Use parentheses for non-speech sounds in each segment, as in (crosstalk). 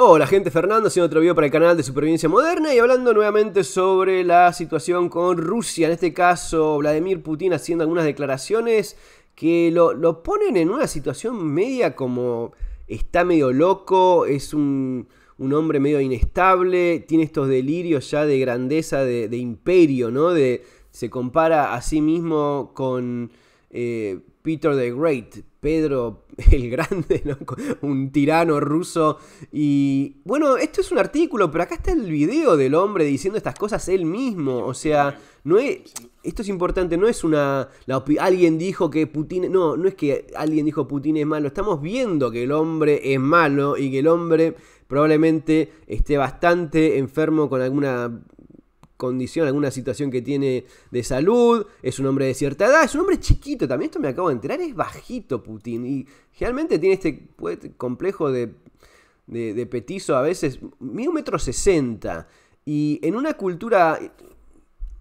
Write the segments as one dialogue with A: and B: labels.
A: Hola gente, Fernando haciendo otro video para el canal de Supervivencia Moderna y hablando nuevamente sobre la situación con Rusia, en este caso Vladimir Putin haciendo algunas declaraciones que lo, ponen en una situación media como está medio loco, es un, hombre medio inestable, tiene estos delirios ya de grandeza, de, imperio, ¿no? De, se compara a sí mismo con... Eh, Peter the Great, Pedro (laughs) el Grande, un tirano ruso. Y bueno, esto es un artículo, pero acá está el video del hombre diciendo estas cosas él mismo. O sea, no es, esto es importante, no es una... alguien dijo que Putin... No, no es que alguien dijo Putin es malo, estamos viendo que el hombre es malo y que el hombre probablemente esté bastante enfermo con alguna condición, alguna situación que tiene de salud, es un hombre de cierta edad, es un hombre chiquito también, esto me acabo de enterar, es bajito Putin y realmente tiene este complejo de, de, petizo a veces, mide un metro sesenta. Y en una cultura,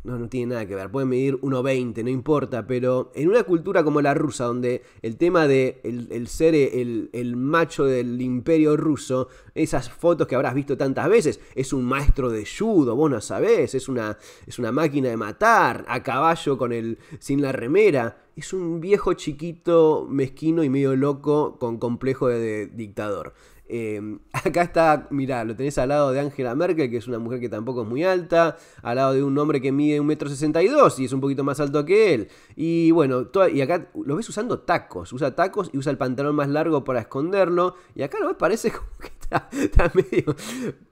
A: no, no tiene nada que ver, puede medir 1,20, no importa, pero en una cultura como la rusa, donde el tema de el, ser el, macho del imperio ruso, esas fotos que habrás visto tantas veces, es un maestro de judo, vos no sabés, es una, es una máquina de matar, a caballo con el, sin la remera, es un viejo chiquito, mezquino y medio loco con complejo de dictador. Em, (laughs) acá está, mirá, lo tenés al lado de Angela Merkel, que es una mujer que tampoco es muy alta, al lado de un hombre que mide 1,62m y es un poquito más alto que él. Y bueno, y acá lo ves usando tacos, usa tacos y usa el pantalón más largo para esconderlo. Y acá lo ves, parece (laughs) como que está,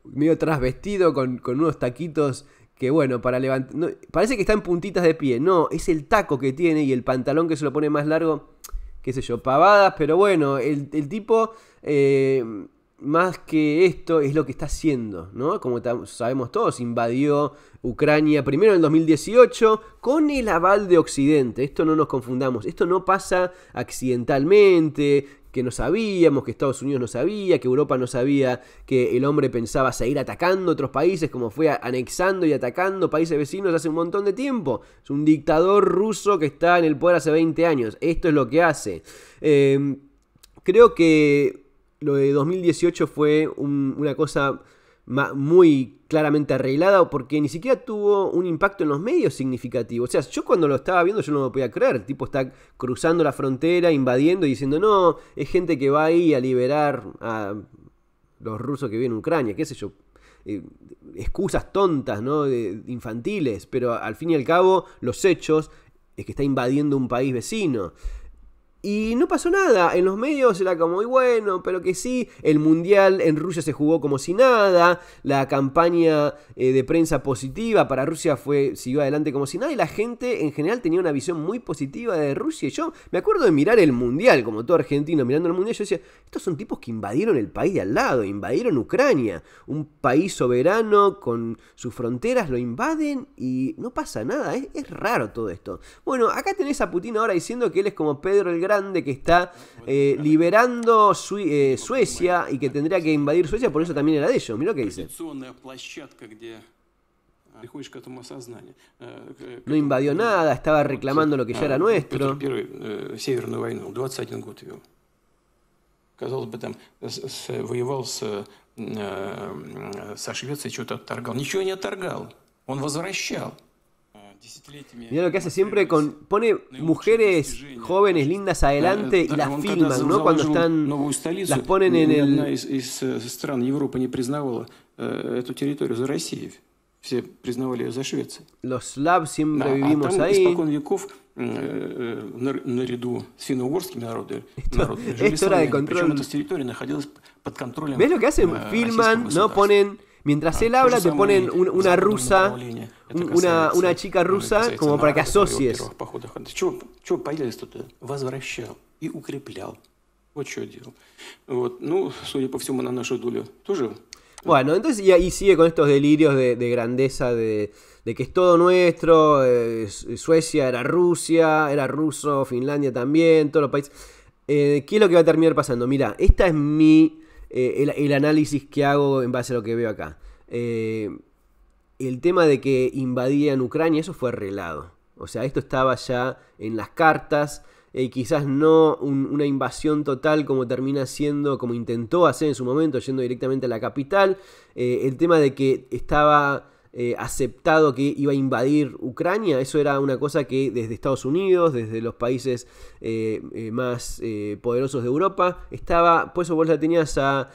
A: medio, trasvestido con, unos taquitos que bueno, para levantar. parece que está en puntitas de pie. No, es el taco que tiene y el pantalón que se lo pone más largo. Qué sé yo, pavadas, pero bueno, el tipo eh, más que esto es lo que está haciendo, ¿no? Como sabemos todos, invadió Ucrania primero en el 2018 con el aval de Occidente. Esto no nos confundamos, esto no pasa accidentalmente, que no sabíamos, que Estados Unidos no sabía, que Europa no sabía, que el hombre pensaba seguir atacando otros países, como fue anexando y atacando países vecinos hace un montón de tiempo. Es un dictador ruso que está en el poder hace 20 años. Esto es lo que hace. Em, creo que lo de 2018 fue una cosa muy claramente arreglada porque ni siquiera tuvo un impacto en los medios significativo. O sea, yo cuando lo estaba viendo yo no lo podía creer. El tipo está cruzando la frontera, invadiendo y diciendo, no, es gente que va ahí a liberar a los rusos que viven en Ucrania, qué sé yo. Eh, excusas tontas, ¿no? infantiles, pero al fin y al cabo los hechos es que está invadiendo un país vecino. Y no pasó nada. En los medios era como, muy bueno, pero que sí. El mundial en Rusia se jugó como si nada. La campaña eh, de prensa positiva para Rusia fue, siguió adelante como si nada. Y la gente en general tenía una visión muy positiva de Rusia. Y yo me acuerdo de mirar el mundial, como todo argentino mirando el mundial. Yo decía, estos son tipos que invadieron el país de al lado, invadieron Ucrania. Un país soberano con sus fronteras, lo invaden y no pasa nada. Es, es raro todo esto. Bueno, acá tenés a Putin ahora diciendo que él es como Pedro el Gran grande que está eh, liberando eh, Suecia y que tendría que invadir Suecia, por eso también era de ellos. Mirá lo que dice. Eh, э, no invadió nada, estaba reclamando lo que ya era nuestro. Э, Казалось бы, там с, воевал с, э, э со Швецией, что-то Ничего не Он возвращал. Mira lo que hace siempre con pone mujeres jóvenes lindas adelante y las filman, ¿no? Cuando están las ponen en el los slavs siempre vivimos ahí. Eh, eh, (laughs) esto era de control. ¿Ves lo que hacen? Eh, filman, ¿no? Ponen Mientras ah, él habla, te ponen una rusa, una, una chica rusa, como para que asocies. Bueno, entonces y ahí sigue con estos delirios de, grandeza, de, que es todo nuestro, eh, Suecia era Rusia, era ruso, Finlandia también, todos los países. Eh, ¿Qué es lo que va a terminar pasando? Mira, esta es mi eh, el, análisis que hago en base a lo que veo acá. Eh, el tema de que invadían Ucrania, eso fue arreglado. O sea, esto estaba ya en las cartas. Eh, y quizás no una invasión total como termina siendo, como intentó hacer en su momento, yendo directamente a la capital. el tema de que estaba eh, aceptado que iba a invadir Ucrania. Eso era una cosa que desde Estados Unidos, desde los países eh, eh, más poderosos de Europa, estaba, pues eso vos la tenías a,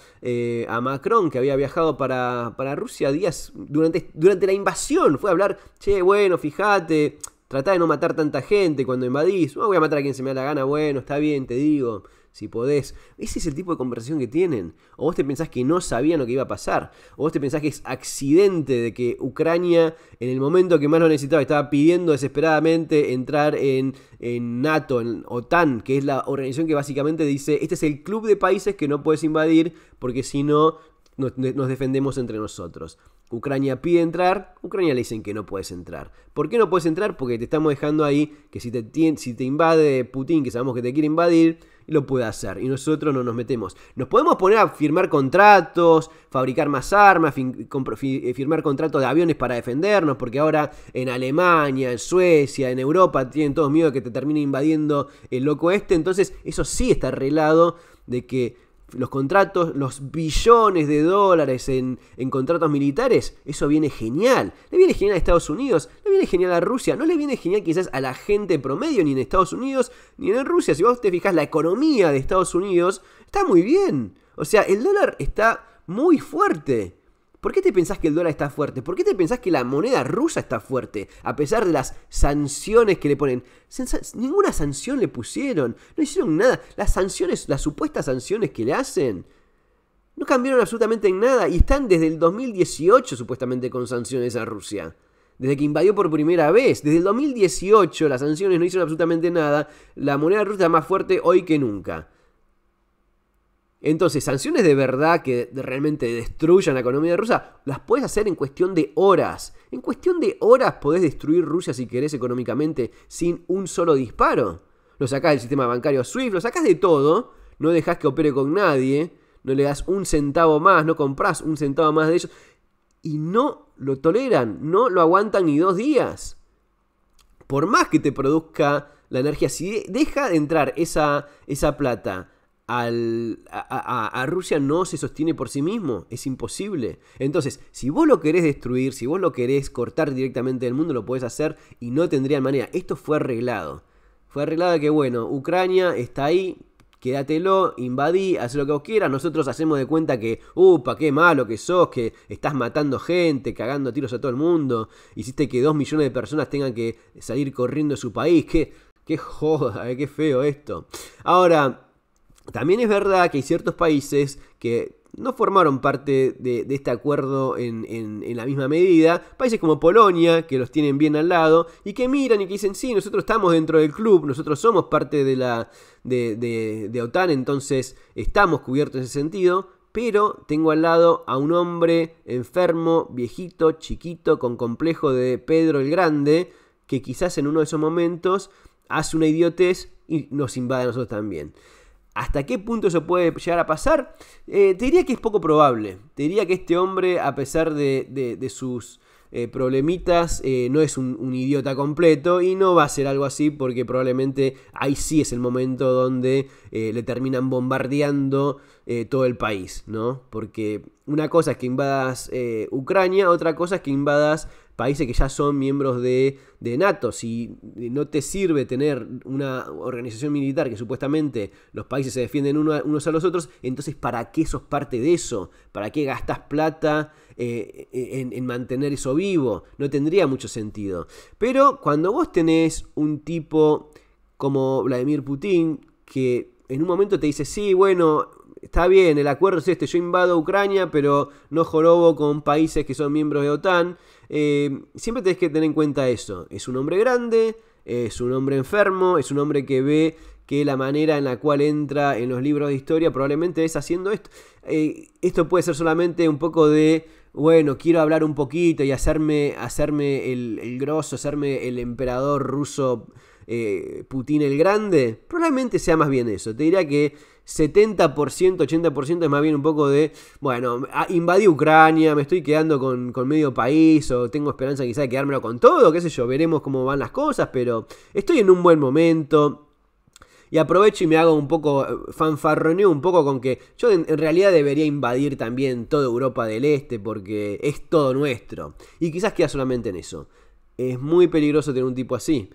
A: a Macron, que había viajado para, Rusia días durante, durante la invasión. Fue a hablar, che, bueno, fíjate, Trata de no matar tanta gente cuando invadís. No, voy a matar a quien se me da la gana. Bueno, está bien, te digo. Si podés. Ese es el tipo de conversación que tienen. O vos te pensás que no sabían lo que iba a pasar. O vos te pensás que es accidente de que Ucrania, en el momento que más lo necesitaba, estaba pidiendo desesperadamente entrar en, NATO, en OTAN, que es la organización que básicamente dice: Este es el club de países que no puedes invadir porque si no, nos defendemos entre nosotros. Ucrania pide entrar, Ucrania le dicen que no puedes entrar. ¿Por qué no puedes entrar? Porque te estamos dejando ahí que si te, invade Putin, que sabemos que te quiere invadir, lo puede hacer y nosotros no nos metemos. Nos podemos poner a firmar contratos, fabricar más armas, eh, firmar contratos de aviones para defendernos, porque ahora en Alemania, en Suecia, en Europa tienen todos miedo de que te termine invadiendo el loco este. Entonces, eso sí está arreglado de que los contratos, los billones de dólares en, contratos militares, eso viene genial. Le viene genial a Estados Unidos, le viene genial a Rusia, no le viene genial quizás a la gente promedio ni en Estados Unidos ni en Rusia. Si vos te fijas, la economía de Estados Unidos está muy bien. O sea, el dólar está muy fuerte. ¿Por qué te pensás que el dólar está fuerte? ¿Por qué te pensás que la moneda rusa está fuerte? A pesar de las sanciones que le ponen. Ninguna sanción le pusieron. No hicieron nada. Las sanciones, las supuestas sanciones que le hacen. No cambiaron absolutamente en nada. Y están desde el 2018 supuestamente con sanciones a Rusia. Desde que invadió por primera vez. Desde el 2018 las sanciones no hicieron absolutamente nada. La moneda rusa está más fuerte hoy que nunca. Entonces, sanciones de verdad que realmente destruyan la economía rusa, las puedes hacer en cuestión de horas. En cuestión de horas podés destruir Rusia si querés económicamente sin un solo disparo. Lo sacás del sistema bancario SWIFT, lo sacás de todo, no dejas que opere con nadie, no le das un centavo más, no compras un centavo más de ellos. Y no lo toleran, no lo aguantan ni dos días. Por más que te produzca la energía, si deja de entrar esa, esa plata a, Rusia no se sostiene por sí mismo, es imposible. Entonces, si vos lo querés destruir, si vos lo querés cortar directamente del mundo, lo podés hacer y no tendrían manera. Esto fue arreglado. Fue arreglado que, bueno, Ucrania está ahí, quédatelo, invadí, haz lo que vos quieras, nosotros hacemos de cuenta que, upa, qué malo que sos, que estás matando gente, cagando tiros a todo el mundo, hiciste que dos millones de personas tengan que salir corriendo de su país, qué, qué joda, eh, qué feo esto. Ahora, también es verdad que hay ciertos países que no formaron parte de, este acuerdo en, la misma medida. Países como Polonia, que los tienen bien al lado, y que miran y que dicen, sí, nosotros estamos dentro del club, nosotros somos parte de la de, de OTAN, entonces estamos cubiertos en ese sentido, pero tengo al lado a un hombre enfermo, viejito, chiquito, con complejo de Pedro el Grande, que quizás en uno de esos momentos hace una idiotez y nos invade a nosotros también. ¿Hasta qué punto se puede llegar a pasar? Eh, te diría que es poco probable. Te diría que este hombre, a pesar de, sus eh, problemitas, eh, no es un, un, idiota completo y no va a ser algo así porque probablemente ahí sí es el momento donde le terminan bombardeando todo el país, ¿no? Porque una cosa es que invadas Ucrania, otra cosa es que invadas países que ya son miembros de, NATO. Si no te sirve tener una organización militar que supuestamente los países se defienden unos a los otros, entonces ¿para qué sos parte de eso? ¿Para qué gastas plata eh, en mantener eso vivo? No tendría mucho sentido. Pero cuando vos tenés un tipo como Vladimir Putin que en un momento te dice, sí, bueno, está bien, el acuerdo es este, yo invado Ucrania, pero no jorobo con países que son miembros de OTAN. Eh, siempre tenés que tener en cuenta eso. Es un hombre grande, es un hombre enfermo, es un hombre que ve que la manera en la cual entra en los libros de historia probablemente es haciendo esto. Eh, esto puede ser solamente un poco de, bueno, quiero hablar un poquito y hacerme, hacerme el, grosso, hacerme el emperador ruso eh, Putin el Grande. Probablemente sea más bien eso. Te diría que 70%, 80% es más bien un poco de, bueno, ah, invadí Ucrania, me estoy quedando con, medio país o tengo esperanza quizá de quedármelo con todo, qué sé yo, veremos cómo van las cosas, pero estoy en un buen momento. Y aprovecho y me hago un poco, eh, fanfarroneo un poco con que yo en, en, realidad debería invadir también toda Europa del Este porque es todo nuestro. Y quizás queda solamente en eso. Es muy peligroso tener un tipo así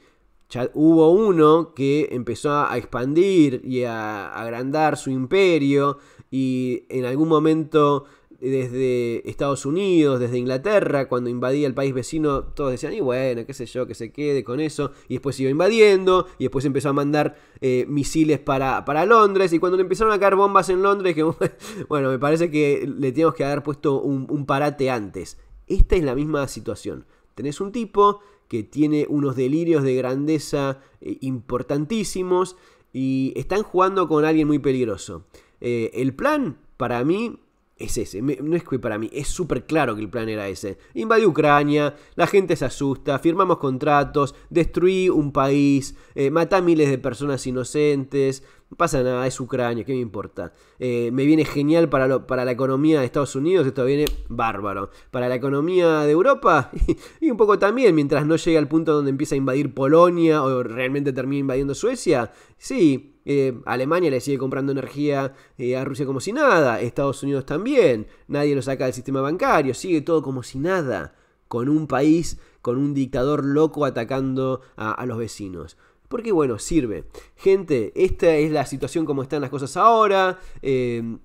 A: hubo uno que empezó a expandir y a agrandar su imperio y en algún momento desde Estados Unidos, desde Inglaterra, cuando invadía el país vecino, todos decían, y bueno, qué sé yo, que se quede con eso, y después iba invadiendo, y después empezó a mandar eh, misiles para, Londres, y cuando le empezaron a caer bombas en Londres, que (laughs) bueno, me parece que le teníamos que haber puesto un parate antes. Esta es la misma situación. Tenés un tipo que tiene unos delirios de grandeza eh, importantísimos y están jugando con alguien muy peligroso. Eh, el plan, para mí, es ese. no es que para mí, es súper claro que el plan era ese. Invadí Ucrania, la gente se asusta, firmamos contratos, destruí un país, eh, matá miles de personas inocentes, no pasa nada, es Ucrania, ¿qué me importa? Eh, me viene genial para, para la economía de Estados Unidos, esto viene bárbaro. Para la economía de Europa, (laughs) y, un poco también, mientras no llegue al punto donde empieza a invadir Polonia o realmente termina invadiendo Suecia, sí, eh, Alemania le sigue comprando energía eh, a Rusia como si nada, Estados Unidos también, nadie lo saca del sistema bancario, sigue todo como si nada, con un país, con un dictador loco atacando a, los vecinos. Porque bueno, sirve. Gente, esta es la situación como están las cosas ahora. Em,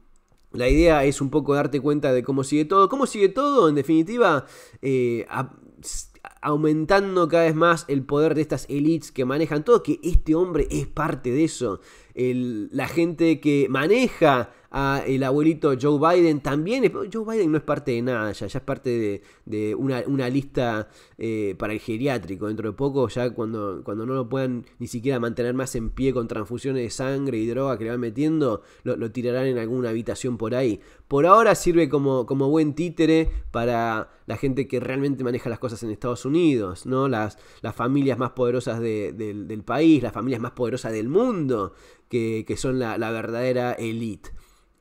A: la idea es un poco darte cuenta de cómo sigue todo. ¿Cómo sigue todo? En definitiva, eh, a, aumentando cada vez más el poder de estas elites que manejan todo, que este hombre es parte de eso la gente que maneja a el abuelito Joe Biden también. Joe Biden no es parte de nada, ya, es parte de, una, lista eh, para el geriátrico. Dentro de poco, ya cuando, cuando no lo puedan ni siquiera mantener más en pie con transfusiones de sangre y droga que le van metiendo, lo, tirarán en alguna habitación por ahí. Por ahora sirve como, como buen títere para la gente que realmente maneja las cosas en Estados Unidos, ¿no? Las, las familias más poderosas del país, las familias más poderosas del mundo que, son la, verdadera elite.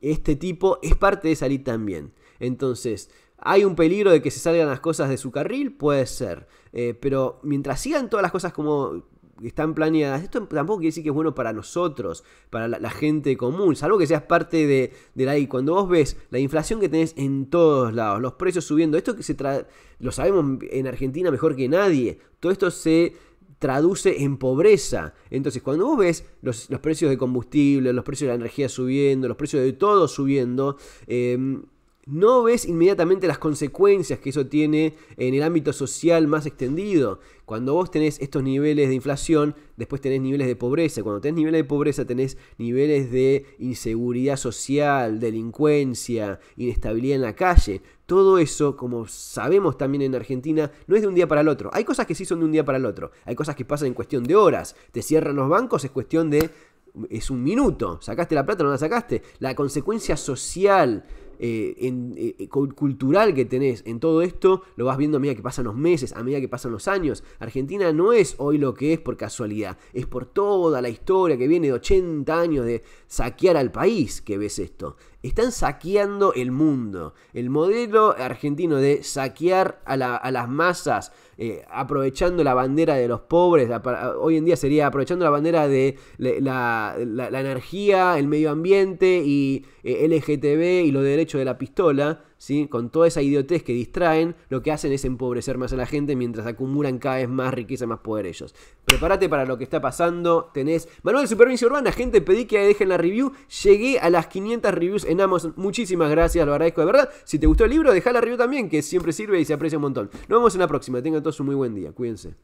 A: Este tipo es parte de esa elite también. Entonces, ¿Hay un peligro de que se salgan las cosas de su carril? Puede ser. Eh, pero mientras sigan todas las cosas como están planeadas, esto tampoco quiere decir que es bueno para nosotros, para la, gente común, salvo que seas parte de, la elite. Cuando vos ves la inflación que tenés en todos lados, los precios subiendo, esto que se lo sabemos en Argentina mejor que nadie, todo esto se traduce en pobreza. Entonces, cuando vos ves los, precios de combustible, los precios de la energía subiendo, los precios de todo subiendo, em, no ves inmediatamente las consecuencias que eso tiene en el ámbito social más extendido. Cuando vos tenés estos niveles de inflación, después tenés niveles de pobreza. Cuando tenés niveles de pobreza, tenés niveles de inseguridad social, delincuencia, inestabilidad en la calle todo eso, como sabemos también en Argentina, no es de un día para el otro. Hay cosas que sí son de un día para el otro. Hay cosas que pasan en cuestión de horas. Te cierran los bancos, es cuestión de... Es un minuto. Sacaste la plata, o no la sacaste. La consecuencia social eh, eh, eh, cultural que tenés en todo esto, lo vas viendo a medida que pasan los meses, a medida que pasan los años. Argentina no es hoy lo que es por casualidad, es por toda la historia que viene de 80 años de saquear al país que ves esto. Están saqueando el mundo. El modelo argentino de saquear a, las masas, aprovechando la bandera de los pobres, hoy en día sería aprovechando la bandera de la, la energía, el medio ambiente y LGTB y los derechos de la pistola, ¿sí? con toda esa idiotez que distraen, lo que hacen es empobrecer más a la gente mientras acumulan cada vez más riqueza, más poder ellos. Prepárate para lo que está pasando. Tenés Manuel de Supervivencia Urbana, gente, pedí que dejen la review. Llegué a las 500 reviews en Amazon. Muchísimas gracias, lo agradezco de verdad. Si te gustó el libro, deja la review también, que siempre sirve y se aprecia un montón. Nos vemos en la próxima. Tengan todos un muy buen día. Cuídense.